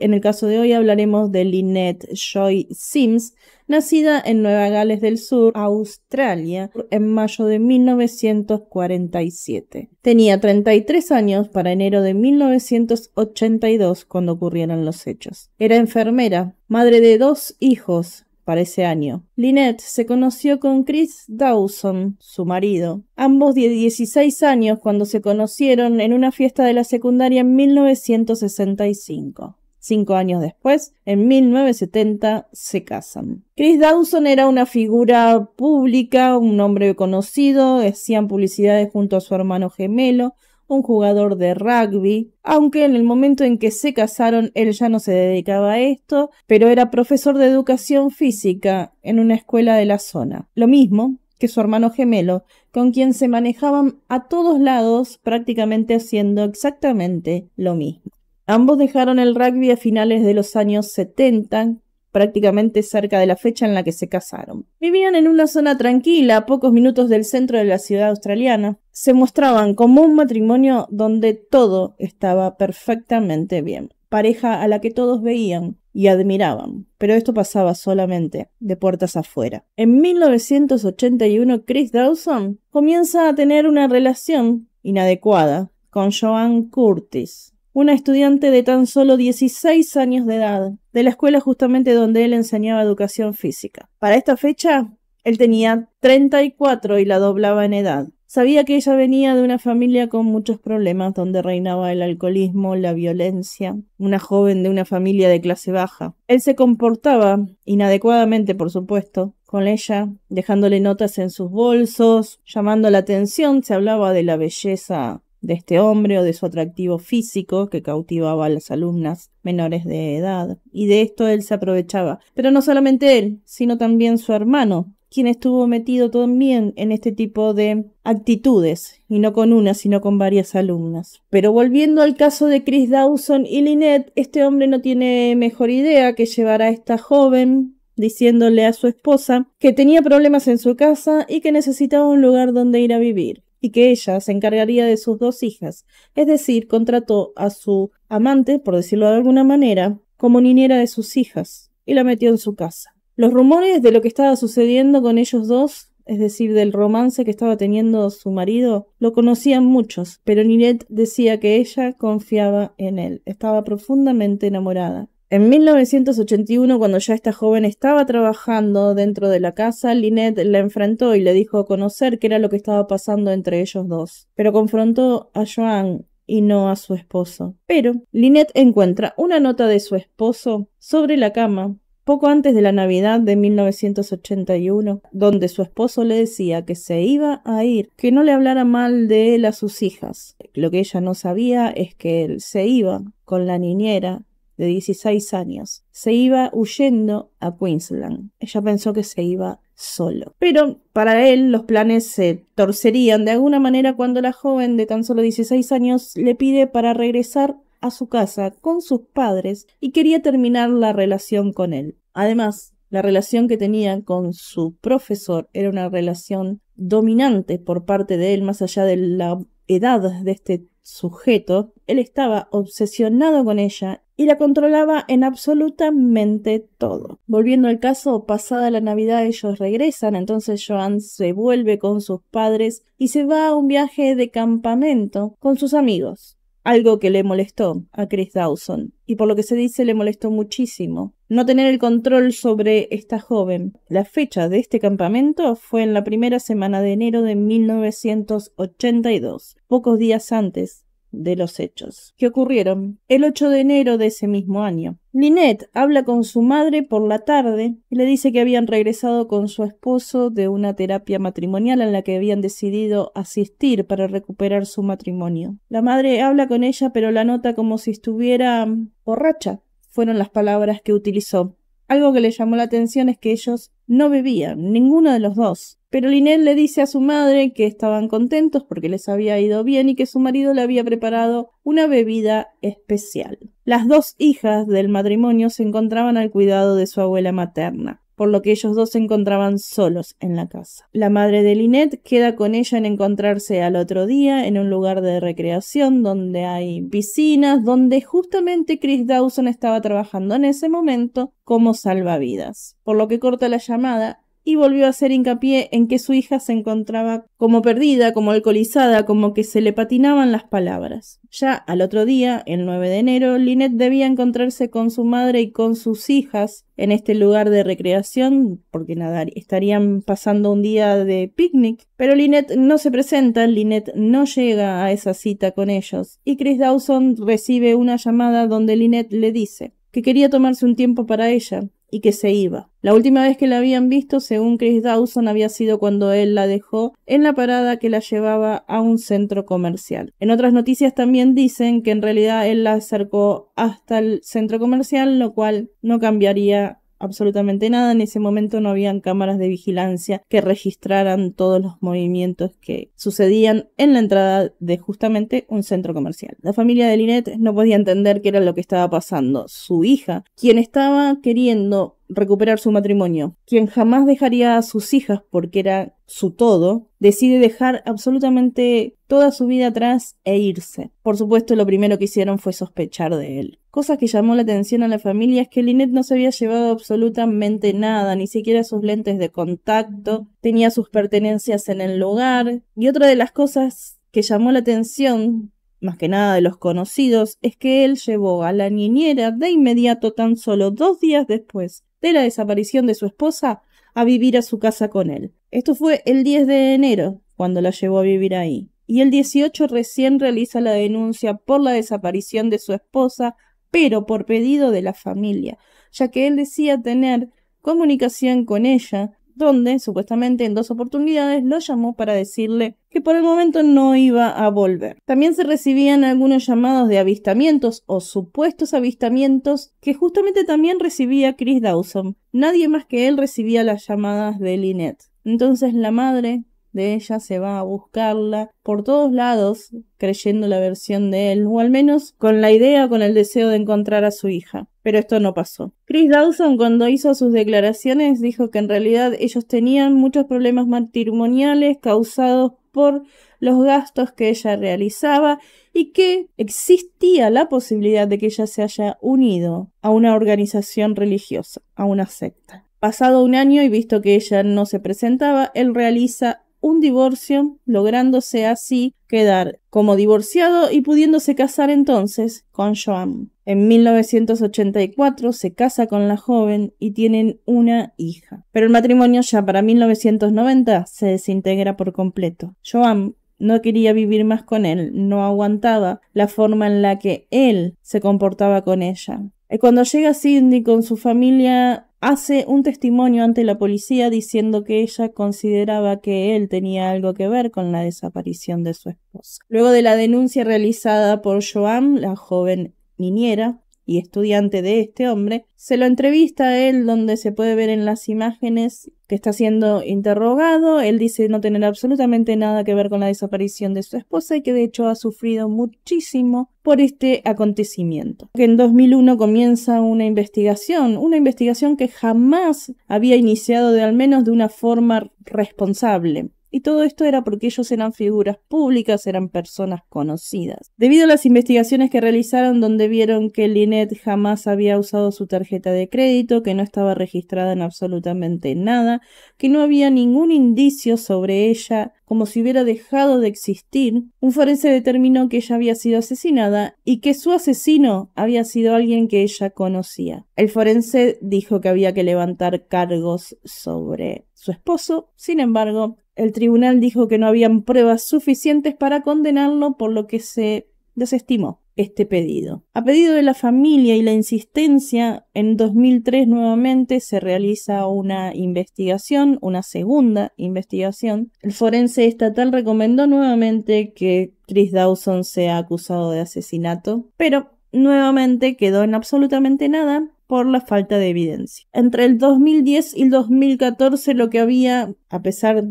En el caso de hoy hablaremos de Lynette Joy Sims, nacida en Nueva Gales del Sur, Australia, en mayo de 1947. Tenía 33 años para enero de 1982 cuando ocurrieron los hechos. Era enfermera, madre de dos hijos, para ese año. Lynette se conoció con Chris Dawson, su marido, ambos de 16 años cuando se conocieron en una fiesta de la secundaria en 1965. Cinco años después, en 1970, se casan. Chris Dawson era una figura pública, un hombre conocido, hacían publicidades junto a su hermano gemelo, un jugador de rugby, aunque en el momento en que se casaron él ya no se dedicaba a esto, pero era profesor de educación física en una escuela de la zona. Lo mismo que su hermano gemelo, con quien se manejaban a todos lados prácticamente haciendo exactamente lo mismo. Ambos dejaron el rugby a finales de los años 70, prácticamente cerca de la fecha en la que se casaron. Vivían en una zona tranquila, a pocos minutos del centro de la ciudad australiana. Se mostraban como un matrimonio donde todo estaba perfectamente bien, pareja a la que todos veían y admiraban, pero esto pasaba solamente de puertas afuera. En 1981, Chris Dawson comienza a tener una relación inadecuada con Joan Curtis, una estudiante de tan solo 16 años de edad, de la escuela justamente donde él enseñaba educación física. Para esta fecha, él tenía 34 y la doblaba en edad. Sabía que ella venía de una familia con muchos problemas, donde reinaba el alcoholismo, la violencia, una joven de una familia de clase baja. Él se comportaba inadecuadamente, por supuesto, con ella, dejándole notas en sus bolsos, llamando la atención, se hablaba de la belleza de este hombre o de su atractivo físico que cautivaba a las alumnas menores de edad, y de esto él se aprovechaba. Pero no solamente él, sino también su hermano, quien estuvo metido también en este tipo de actitudes, y no con una, sino con varias alumnas. Pero volviendo al caso de Chris Dawson y Lynette, este hombre no tiene mejor idea que llevar a esta joven diciéndole a su esposa que tenía problemas en su casa y que necesitaba un lugar donde ir a vivir y que ella se encargaría de sus dos hijas, es decir, contrató a su amante, por decirlo de alguna manera, como niñera de sus hijas, y la metió en su casa. Los rumores de lo que estaba sucediendo con ellos dos, es decir, del romance que estaba teniendo su marido, lo conocían muchos, pero Ninette decía que ella confiaba en él, estaba profundamente enamorada. En 1981, cuando ya esta joven estaba trabajando dentro de la casa, Lynette la enfrentó y le dijo conocer qué era lo que estaba pasando entre ellos dos. Pero confrontó a Joan y no a su esposo. Pero Lynette encuentra una nota de su esposo sobre la cama poco antes de la Navidad de 1981, donde su esposo le decía que se iba a ir, que no le hablara mal de él a sus hijas. Lo que ella no sabía es que él se iba con la niñera de 16 años, se iba huyendo a Queensland. Ella pensó que se iba solo. Pero para él los planes se torcerían de alguna manera cuando la joven de tan solo 16 años le pide para regresar a su casa con sus padres y quería terminar la relación con él. Además, la relación que tenía con su profesor era una relación dominante por parte de él, más allá de la edad de este sujeto. Él estaba obsesionado con ella y la controlaba en absolutamente todo. Volviendo al caso, pasada la Navidad ellos regresan, entonces Joan se vuelve con sus padres y se va a un viaje de campamento con sus amigos. Algo que le molestó a Chris Dawson, y por lo que se dice le molestó muchísimo. No tener el control sobre esta joven. La fecha de este campamento fue en la primera semana de enero de 1982, pocos días antes de los hechos que ocurrieron el 8 de enero de ese mismo año. Lynette habla con su madre por la tarde y le dice que habían regresado con su esposo de una terapia matrimonial en la que habían decidido asistir para recuperar su matrimonio. La madre habla con ella pero la nota como si estuviera mm, borracha, fueron las palabras que utilizó. Algo que le llamó la atención es que ellos no bebían, ninguno de los dos. Pero Lynette le dice a su madre que estaban contentos porque les había ido bien y que su marido le había preparado una bebida especial. Las dos hijas del matrimonio se encontraban al cuidado de su abuela materna, por lo que ellos dos se encontraban solos en la casa. La madre de Linet queda con ella en encontrarse al otro día en un lugar de recreación donde hay piscinas, donde justamente Chris Dawson estaba trabajando en ese momento como salvavidas, por lo que corta la llamada y volvió a hacer hincapié en que su hija se encontraba como perdida, como alcoholizada, como que se le patinaban las palabras. Ya al otro día, el 9 de enero, Lynette debía encontrarse con su madre y con sus hijas en este lugar de recreación, porque nada, estarían pasando un día de picnic. Pero Lynette no se presenta, Lynette no llega a esa cita con ellos, y Chris Dawson recibe una llamada donde Lynette le dice que quería tomarse un tiempo para ella, y que se iba. La última vez que la habían visto, según Chris Dawson, había sido cuando él la dejó en la parada que la llevaba a un centro comercial. En otras noticias también dicen que en realidad él la acercó hasta el centro comercial, lo cual no cambiaría absolutamente nada. En ese momento no habían cámaras de vigilancia que registraran todos los movimientos que sucedían en la entrada de justamente un centro comercial. La familia de Linette no podía entender qué era lo que estaba pasando. Su hija, quien estaba queriendo recuperar su matrimonio, quien jamás dejaría a sus hijas porque era su todo, decide dejar absolutamente toda su vida atrás e irse. Por supuesto, lo primero que hicieron fue sospechar de él cosas que llamó la atención a la familia es que Lynette no se había llevado absolutamente nada, ni siquiera sus lentes de contacto, tenía sus pertenencias en el lugar. Y otra de las cosas que llamó la atención, más que nada de los conocidos, es que él llevó a la niñera de inmediato, tan solo dos días después de la desaparición de su esposa, a vivir a su casa con él. Esto fue el 10 de enero, cuando la llevó a vivir ahí. Y el 18 recién realiza la denuncia por la desaparición de su esposa pero por pedido de la familia, ya que él decía tener comunicación con ella, donde supuestamente en dos oportunidades lo llamó para decirle que por el momento no iba a volver. También se recibían algunos llamados de avistamientos o supuestos avistamientos que justamente también recibía Chris Dawson. Nadie más que él recibía las llamadas de Lynette. Entonces la madre de ella se va a buscarla por todos lados creyendo la versión de él, o al menos con la idea o con el deseo de encontrar a su hija. Pero esto no pasó. Chris Dawson cuando hizo sus declaraciones dijo que en realidad ellos tenían muchos problemas matrimoniales causados por los gastos que ella realizaba y que existía la posibilidad de que ella se haya unido a una organización religiosa, a una secta. Pasado un año y visto que ella no se presentaba, él realiza un divorcio, lográndose así quedar como divorciado y pudiéndose casar entonces con Joam. En 1984 se casa con la joven y tienen una hija. Pero el matrimonio ya para 1990 se desintegra por completo. Joam no quería vivir más con él, no aguantaba la forma en la que él se comportaba con ella. Eh, cuando llega Sidney con su familia, hace un testimonio ante la policía diciendo que ella consideraba que él tenía algo que ver con la desaparición de su esposa. Luego de la denuncia realizada por Joan, la joven niñera, y estudiante de este hombre, se lo entrevista a él donde se puede ver en las imágenes que está siendo interrogado. Él dice no tener absolutamente nada que ver con la desaparición de su esposa y que de hecho ha sufrido muchísimo por este acontecimiento. en 2001 comienza una investigación, una investigación que jamás había iniciado de al menos de una forma responsable. Y todo esto era porque ellos eran figuras públicas, eran personas conocidas. Debido a las investigaciones que realizaron donde vieron que Lynette jamás había usado su tarjeta de crédito, que no estaba registrada en absolutamente nada, que no había ningún indicio sobre ella, como si hubiera dejado de existir, un forense determinó que ella había sido asesinada y que su asesino había sido alguien que ella conocía. El forense dijo que había que levantar cargos sobre su esposo, sin embargo, el tribunal dijo que no habían pruebas suficientes para condenarlo, por lo que se desestimó este pedido. A pedido de la familia y la insistencia, en 2003 nuevamente se realiza una investigación, una segunda investigación. El forense estatal recomendó nuevamente que Chris Dawson sea acusado de asesinato, pero nuevamente quedó en absolutamente nada por la falta de evidencia. Entre el 2010 y el 2014 lo que había, a pesar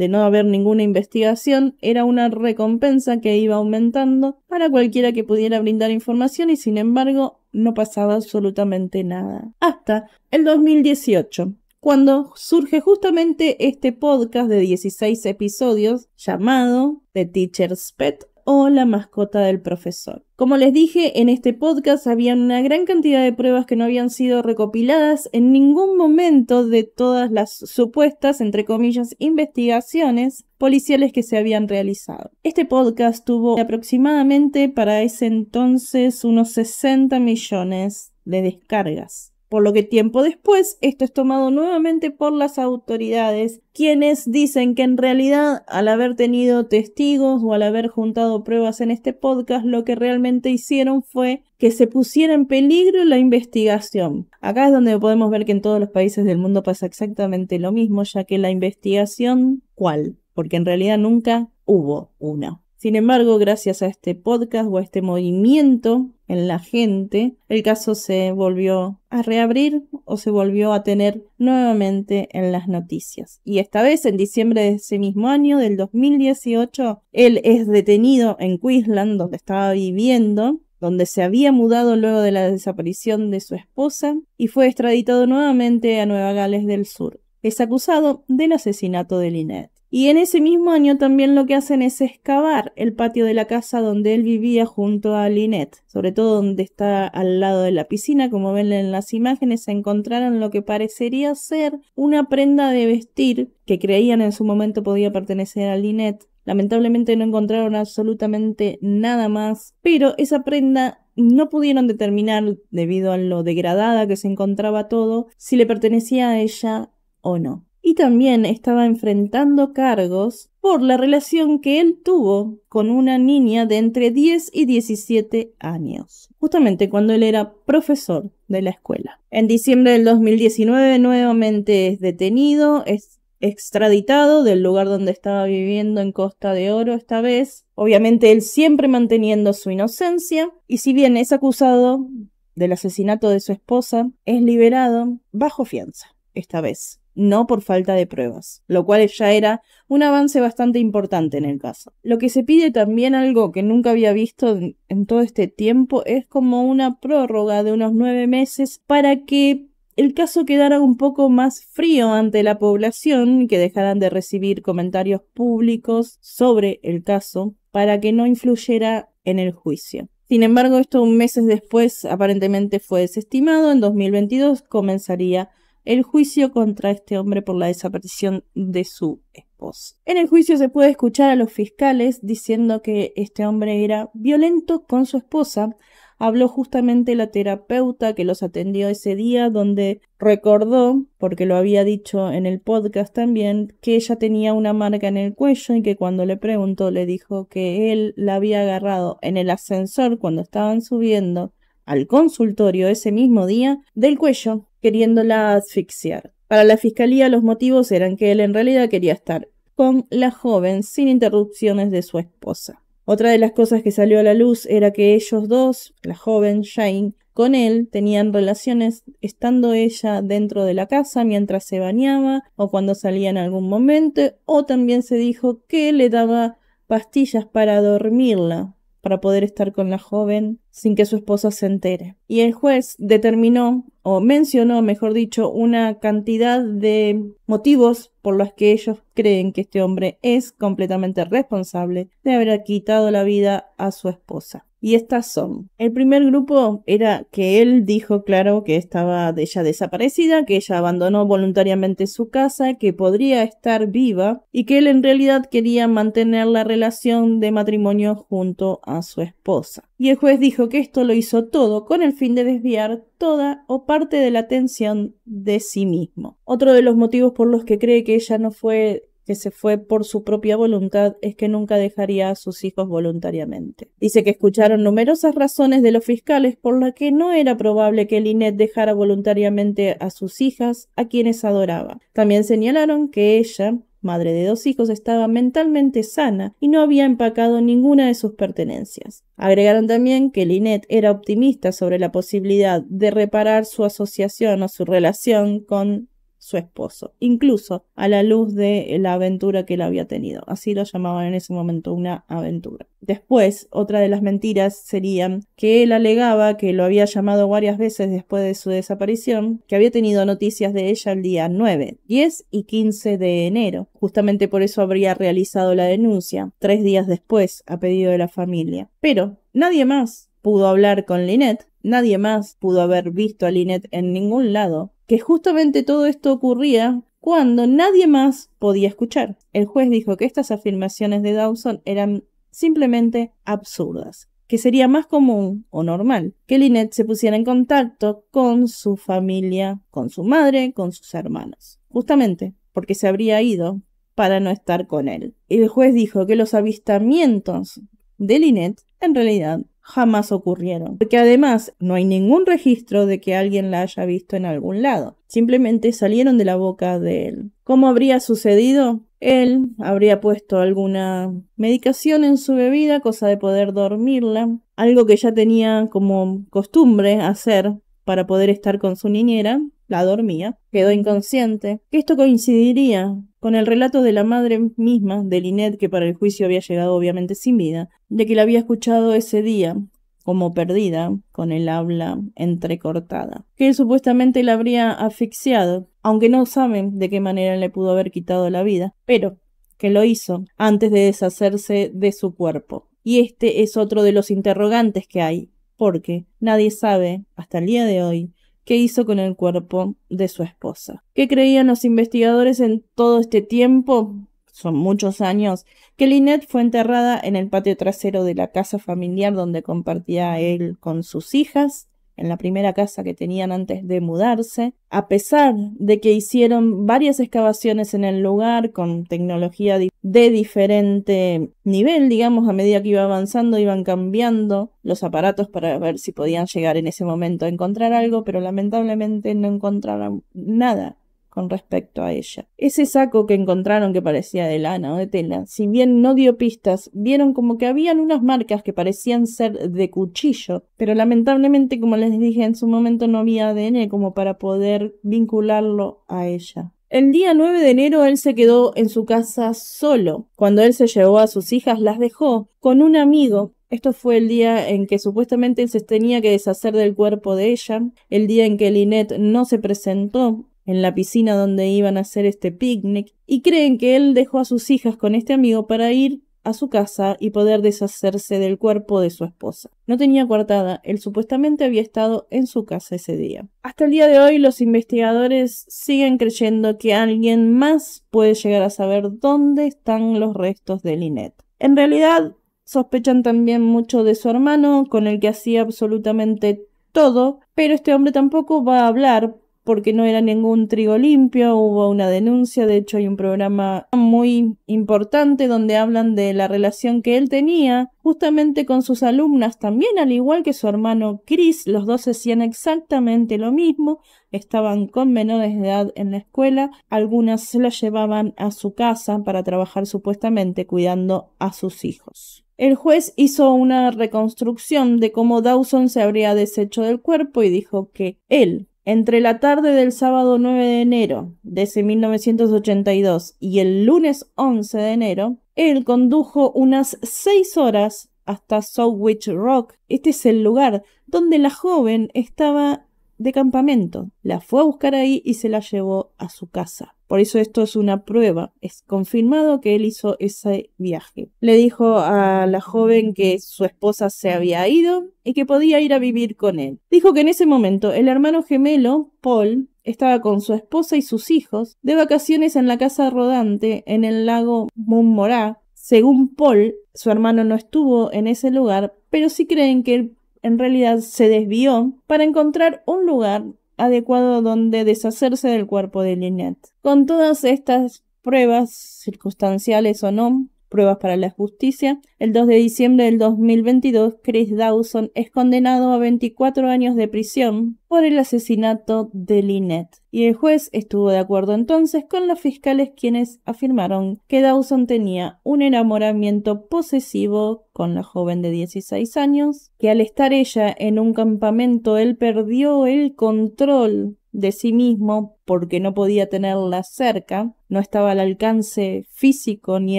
de no haber ninguna investigación, era una recompensa que iba aumentando para cualquiera que pudiera brindar información y sin embargo no pasaba absolutamente nada. Hasta el 2018, cuando surge justamente este podcast de 16 episodios llamado The Teacher's Pet o la mascota del profesor. Como les dije, en este podcast había una gran cantidad de pruebas que no habían sido recopiladas en ningún momento de todas las supuestas, entre comillas, investigaciones policiales que se habían realizado. Este podcast tuvo aproximadamente para ese entonces unos 60 millones de descargas por lo que tiempo después esto es tomado nuevamente por las autoridades, quienes dicen que en realidad al haber tenido testigos o al haber juntado pruebas en este podcast, lo que realmente hicieron fue que se pusiera en peligro la investigación. Acá es donde podemos ver que en todos los países del mundo pasa exactamente lo mismo, ya que la investigación, ¿cuál? Porque en realidad nunca hubo una. Sin embargo, gracias a este podcast o a este movimiento en la gente, el caso se volvió a reabrir o se volvió a tener nuevamente en las noticias. Y esta vez, en diciembre de ese mismo año, del 2018, él es detenido en Queensland, donde estaba viviendo, donde se había mudado luego de la desaparición de su esposa, y fue extraditado nuevamente a Nueva Gales del Sur. Es acusado del asesinato de Lynette. Y en ese mismo año también lo que hacen es excavar el patio de la casa donde él vivía junto a Lynette, sobre todo donde está al lado de la piscina, como ven en las imágenes, encontraron lo que parecería ser una prenda de vestir que creían en su momento podía pertenecer a Lynette. Lamentablemente no encontraron absolutamente nada más, pero esa prenda no pudieron determinar, debido a lo degradada que se encontraba todo, si le pertenecía a ella o no y también estaba enfrentando cargos por la relación que él tuvo con una niña de entre 10 y 17 años, justamente cuando él era profesor de la escuela. En diciembre del 2019 nuevamente es detenido, es extraditado del lugar donde estaba viviendo en Costa de Oro esta vez, obviamente él siempre manteniendo su inocencia, y si bien es acusado del asesinato de su esposa, es liberado bajo fianza esta vez no por falta de pruebas, lo cual ya era un avance bastante importante en el caso. Lo que se pide también algo que nunca había visto en todo este tiempo es como una prórroga de unos nueve meses para que el caso quedara un poco más frío ante la población, que dejaran de recibir comentarios públicos sobre el caso para que no influyera en el juicio. Sin embargo, esto meses después aparentemente fue desestimado. En 2022 comenzaría el juicio contra este hombre por la desaparición de su esposa. En el juicio se puede escuchar a los fiscales diciendo que este hombre era violento con su esposa. Habló justamente la terapeuta que los atendió ese día, donde recordó, porque lo había dicho en el podcast también, que ella tenía una marca en el cuello y que cuando le preguntó le dijo que él la había agarrado en el ascensor cuando estaban subiendo al consultorio ese mismo día del cuello queriéndola asfixiar. Para la fiscalía los motivos eran que él en realidad quería estar con la joven sin interrupciones de su esposa. Otra de las cosas que salió a la luz era que ellos dos, la joven Jane, con él tenían relaciones estando ella dentro de la casa mientras se bañaba o cuando salía en algún momento, o también se dijo que le daba pastillas para dormirla, para poder estar con la joven sin que su esposa se entere. Y el juez determinó, o mencionó, mejor dicho, una cantidad de motivos por los que ellos creen que este hombre es completamente responsable de haber quitado la vida a su esposa. Y estas son. El primer grupo era que él dijo, claro, que estaba de ella desaparecida, que ella abandonó voluntariamente su casa, que podría estar viva y que él en realidad quería mantener la relación de matrimonio junto a su esposa. Y el juez dijo que esto lo hizo todo con el fin de desviar toda o parte de la atención de sí mismo. Otro de los motivos por los que cree que ella no fue que se fue por su propia voluntad es que nunca dejaría a sus hijos voluntariamente. Dice que escucharon numerosas razones de los fiscales por las que no era probable que Linet dejara voluntariamente a sus hijas, a quienes adoraba. También señalaron que ella, madre de dos hijos, estaba mentalmente sana y no había empacado ninguna de sus pertenencias. Agregaron también que Linet era optimista sobre la posibilidad de reparar su asociación o su relación con su esposo, incluso a la luz de la aventura que él había tenido. Así lo llamaban en ese momento una aventura. Después, otra de las mentiras serían que él alegaba que lo había llamado varias veces después de su desaparición, que había tenido noticias de ella el día 9, 10 y 15 de enero. Justamente por eso habría realizado la denuncia, tres días después, a pedido de la familia. Pero nadie más pudo hablar con Lynette, nadie más pudo haber visto a Lynette en ningún lado, que justamente todo esto ocurría cuando nadie más podía escuchar. El juez dijo que estas afirmaciones de Dawson eran simplemente absurdas, que sería más común o normal que Lynette se pusiera en contacto con su familia, con su madre, con sus hermanos, justamente porque se habría ido para no estar con él. El juez dijo que los avistamientos de Lynette en realidad jamás ocurrieron, porque además no hay ningún registro de que alguien la haya visto en algún lado, simplemente salieron de la boca de él. ¿Cómo habría sucedido? Él habría puesto alguna medicación en su bebida, cosa de poder dormirla, algo que ya tenía como costumbre hacer para poder estar con su niñera, la dormía, quedó inconsciente. Esto coincidiría con el relato de la madre misma, de Linet, que para el juicio había llegado obviamente sin vida, de que la había escuchado ese día, como perdida, con el habla entrecortada, que él supuestamente la habría asfixiado, aunque no saben de qué manera le pudo haber quitado la vida, pero que lo hizo antes de deshacerse de su cuerpo. Y este es otro de los interrogantes que hay, porque nadie sabe, hasta el día de hoy, que hizo con el cuerpo de su esposa. ¿Qué creían los investigadores en todo este tiempo? Son muchos años que Lynette fue enterrada en el patio trasero de la casa familiar donde compartía él con sus hijas en la primera casa que tenían antes de mudarse, a pesar de que hicieron varias excavaciones en el lugar con tecnología de diferente nivel, digamos, a medida que iba avanzando iban cambiando los aparatos para ver si podían llegar en ese momento a encontrar algo, pero lamentablemente no encontraron nada con respecto a ella. Ese saco que encontraron que parecía de lana o de tela, si bien no dio pistas, vieron como que habían unas marcas que parecían ser de cuchillo, pero lamentablemente, como les dije en su momento, no había ADN como para poder vincularlo a ella. El día 9 de enero él se quedó en su casa solo. Cuando él se llevó a sus hijas, las dejó con un amigo esto fue el día en que supuestamente él se tenía que deshacer del cuerpo de ella, el día en que Lynette no se presentó, en la piscina donde iban a hacer este picnic y creen que él dejó a sus hijas con este amigo para ir a su casa y poder deshacerse del cuerpo de su esposa. No tenía coartada, él supuestamente había estado en su casa ese día. Hasta el día de hoy los investigadores siguen creyendo que alguien más puede llegar a saber dónde están los restos de Lynette. En realidad, sospechan también mucho de su hermano, con el que hacía absolutamente todo, pero este hombre tampoco va a hablar porque no era ningún trigo limpio, hubo una denuncia, de hecho hay un programa muy importante donde hablan de la relación que él tenía justamente con sus alumnas también, al igual que su hermano Chris, los dos hacían exactamente lo mismo, estaban con menores de edad en la escuela, algunas se las llevaban a su casa para trabajar supuestamente cuidando a sus hijos. El juez hizo una reconstrucción de cómo Dawson se habría deshecho del cuerpo y dijo que él entre la tarde del sábado 9 de enero de ese 1982 y el lunes 11 de enero, él condujo unas 6 horas hasta Southwich Rock. Este es el lugar donde la joven estaba de campamento. La fue a buscar ahí y se la llevó a su casa. Por eso esto es una prueba. Es confirmado que él hizo ese viaje. Le dijo a la joven que su esposa se había ido y que podía ir a vivir con él. Dijo que en ese momento el hermano gemelo, Paul, estaba con su esposa y sus hijos de vacaciones en la casa rodante en el lago Montmorat. Según Paul, su hermano no estuvo en ese lugar, pero sí creen que él en realidad se desvió para encontrar un lugar adecuado donde deshacerse del cuerpo de Lynette. Con todas estas pruebas, circunstanciales o no, Pruebas para la justicia. El 2 de diciembre del 2022, Chris Dawson es condenado a 24 años de prisión por el asesinato de Lynette. Y el juez estuvo de acuerdo entonces con los fiscales quienes afirmaron que Dawson tenía un enamoramiento posesivo con la joven de 16 años, que al estar ella en un campamento él perdió el control de sí mismo porque no podía tenerla cerca, no estaba al alcance físico ni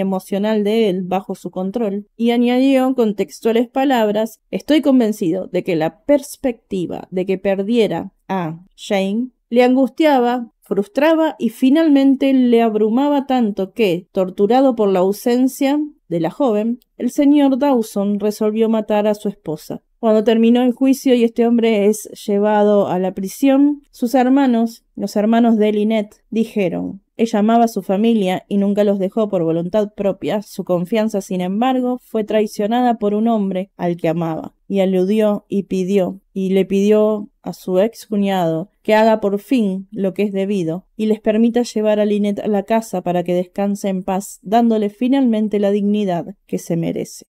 emocional de él bajo su control, y añadió con textuales palabras Estoy convencido de que la perspectiva de que perdiera a Jane le angustiaba, frustraba y finalmente le abrumaba tanto que, torturado por la ausencia de la joven, el señor Dawson resolvió matar a su esposa. Cuando terminó el juicio y este hombre es llevado a la prisión, sus hermanos, los hermanos de Lynette, dijeron, ella amaba a su familia y nunca los dejó por voluntad propia, su confianza, sin embargo, fue traicionada por un hombre al que amaba, y aludió y pidió, y le pidió a su ex cuñado que haga por fin lo que es debido, y les permita llevar a Lynette a la casa para que descanse en paz, dándole finalmente la dignidad que se merece.